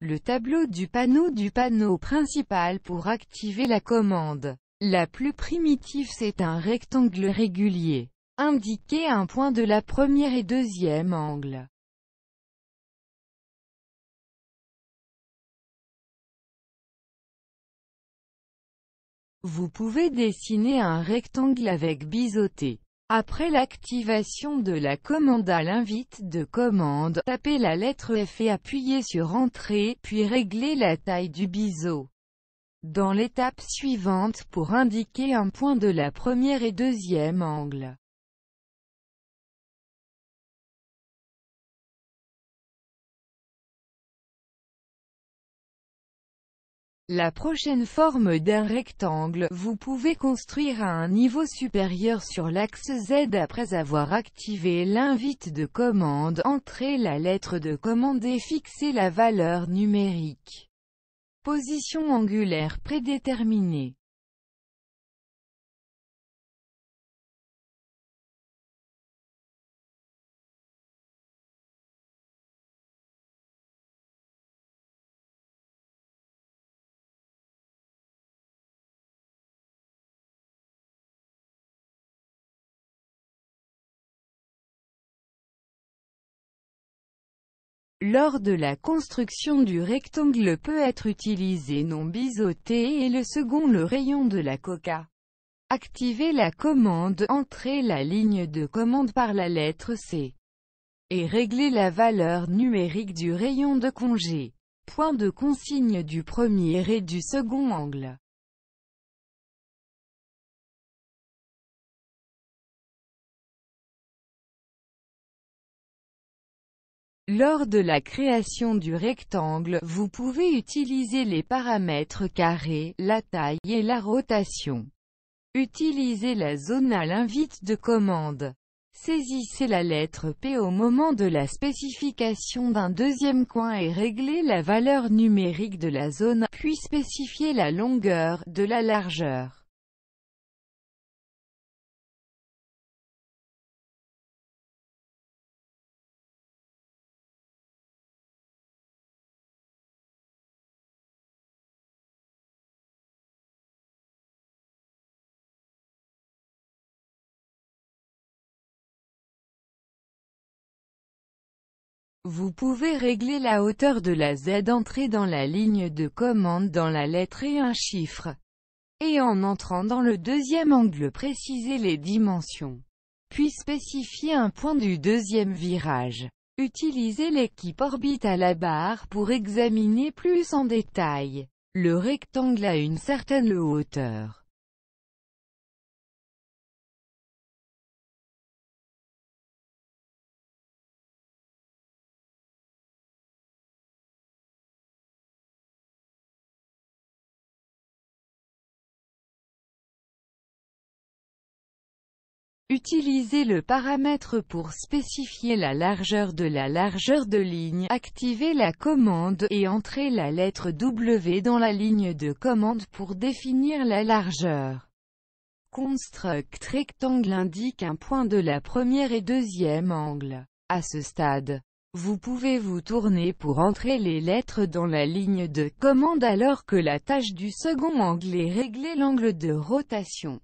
le tableau du panneau du panneau principal pour activer la commande. La plus primitive c'est un rectangle régulier. Indiquez un point de la première et deuxième angle. Vous pouvez dessiner un rectangle avec biseauté. Après l'activation de la commande à l'invite de commande, tapez la lettre F et appuyez sur Entrée, puis réglez la taille du biseau. Dans l'étape suivante pour indiquer un point de la première et deuxième angle. la prochaine forme d'un rectangle, vous pouvez construire à un niveau supérieur sur l'axe Z après avoir activé l'invite de commande, entrez la lettre de commande et fixer la valeur numérique. Position angulaire prédéterminée lors de la construction du rectangle peut être utilisé non biseauté et le second le rayon de la coca. Activez la commande « Entrer la ligne de commande par la lettre C » et réglez la valeur numérique du rayon de congé. Point de consigne du premier et du second angle. Lors de la création du rectangle, vous pouvez utiliser les paramètres carré, la taille et la rotation. Utilisez la zone à l'invite de commande. Saisissez la lettre P au moment de la spécification d'un deuxième coin et réglez la valeur numérique de la zone, puis spécifiez la longueur, de la largeur Vous pouvez régler la hauteur de la Z d'entrée dans la ligne de commande dans la lettre et un chiffre. Et en entrant dans le deuxième angle préciser les dimensions. Puis spécifier un point du deuxième virage. Utilisez l'équipe orbite à la barre pour examiner plus en détail. Le rectangle à une certaine hauteur. Utilisez le paramètre pour spécifier la largeur de la largeur de ligne, activez la commande, et entrez la lettre W dans la ligne de commande pour définir la largeur. Construct rectangle indique un point de la première et deuxième angle. À ce stade, vous pouvez vous tourner pour entrer les lettres dans la ligne de commande alors que la tâche du second angle est régler l'angle de rotation.